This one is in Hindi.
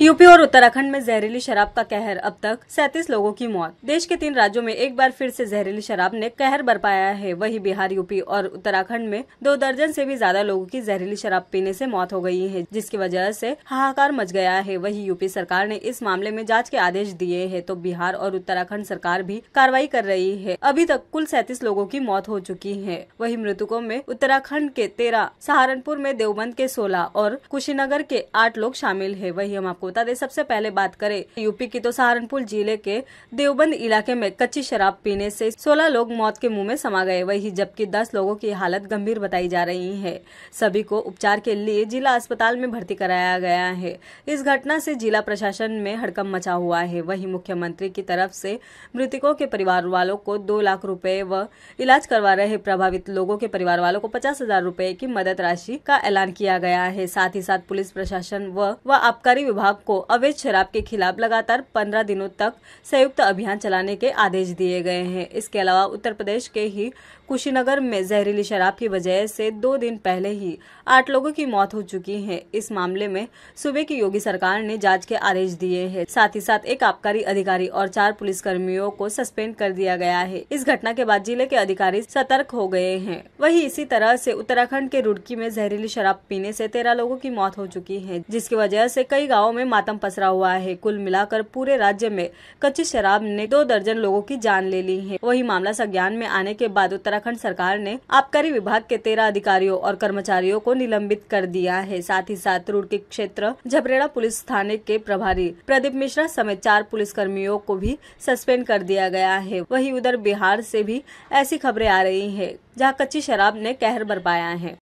यूपी और उत्तराखंड में जहरीली शराब का कहर अब तक 37 लोगों की मौत देश के तीन राज्यों में एक बार फिर से जहरीली शराब ने कहर बरपाया है वहीं बिहार यूपी और उत्तराखंड में दो दर्जन से भी ज्यादा लोगों की जहरीली शराब पीने से मौत हो गई है जिसकी वजह से हाहाकार मच गया है वहीं यूपी सरकार ने इस मामले में जाँच के आदेश दिए है तो बिहार और उत्तराखण्ड सरकार भी कार्रवाई कर रही है अभी तक कुल सैतीस लोगों की मौत हो चुकी है वही मृतकों में उत्तराखण्ड के तेरह सहारनपुर में देवबंद के सोलह और कुशीनगर के आठ लोग शामिल है वही हम आपको बता दें सबसे पहले बात करें यूपी की तो सहारनपुर जिले के देवबंद इलाके में कच्ची शराब पीने से 16 लोग मौत के मुंह में समा गए वही जबकि 10 लोगों की हालत गंभीर बताई जा रही है सभी को उपचार के लिए जिला अस्पताल में भर्ती कराया गया है इस घटना से जिला प्रशासन में हड़कम मचा हुआ है वही मुख्यमंत्री की तरफ से मृतकों के परिवार वालों को दो लाख रूपए व इलाज करवा रहे प्रभावित लोगों के परिवार वालों को पचास हजार रूपए की मदद राशि का ऐलान किया गया है साथ ही साथ पुलिस प्रशासन व आबकारी विभाग विभाग को अवैध शराब के खिलाफ लगातार पंद्रह दिनों तक संयुक्त अभियान चलाने के आदेश दिए गए हैं इसके अलावा उत्तर प्रदेश के ही कुशीनगर में जहरीली शराब की वजह से दो दिन पहले ही आठ लोगों की मौत हो चुकी है इस मामले में सूबे की योगी सरकार ने जांच के आदेश दिए है साथ ही साथ एक आबकारी अधिकारी और चार पुलिस कर्मियों को सस्पेंड कर दिया गया है इस घटना के बाद जिले के अधिकारी सतर्क हो गए हैं वही इसी तरह से उत्तराखंड के रुड़की में जहरीली शराब पीने से तेरह लोगों की मौत हो चुकी है जिसकी वजह से कई गाँव में में मातम पसरा हुआ है कुल मिलाकर पूरे राज्य में कच्ची शराब ने दो दर्जन लोगों की जान ले ली है वही मामला संज्ञान में आने के बाद उत्तराखंड सरकार ने आबकारी विभाग के तेरह अधिकारियों और कर्मचारियों को निलंबित कर दिया है साथ ही साथ रुड़की क्षेत्र झबरेड़ा पुलिस थाने के प्रभारी प्रदीप मिश्रा समेत चार पुलिस कर्मियों को भी सस्पेंड कर दिया गया है वही उधर बिहार से भी ऐसी खबरें आ रही है जहाँ कच्ची शराब ने कहर बरपाया है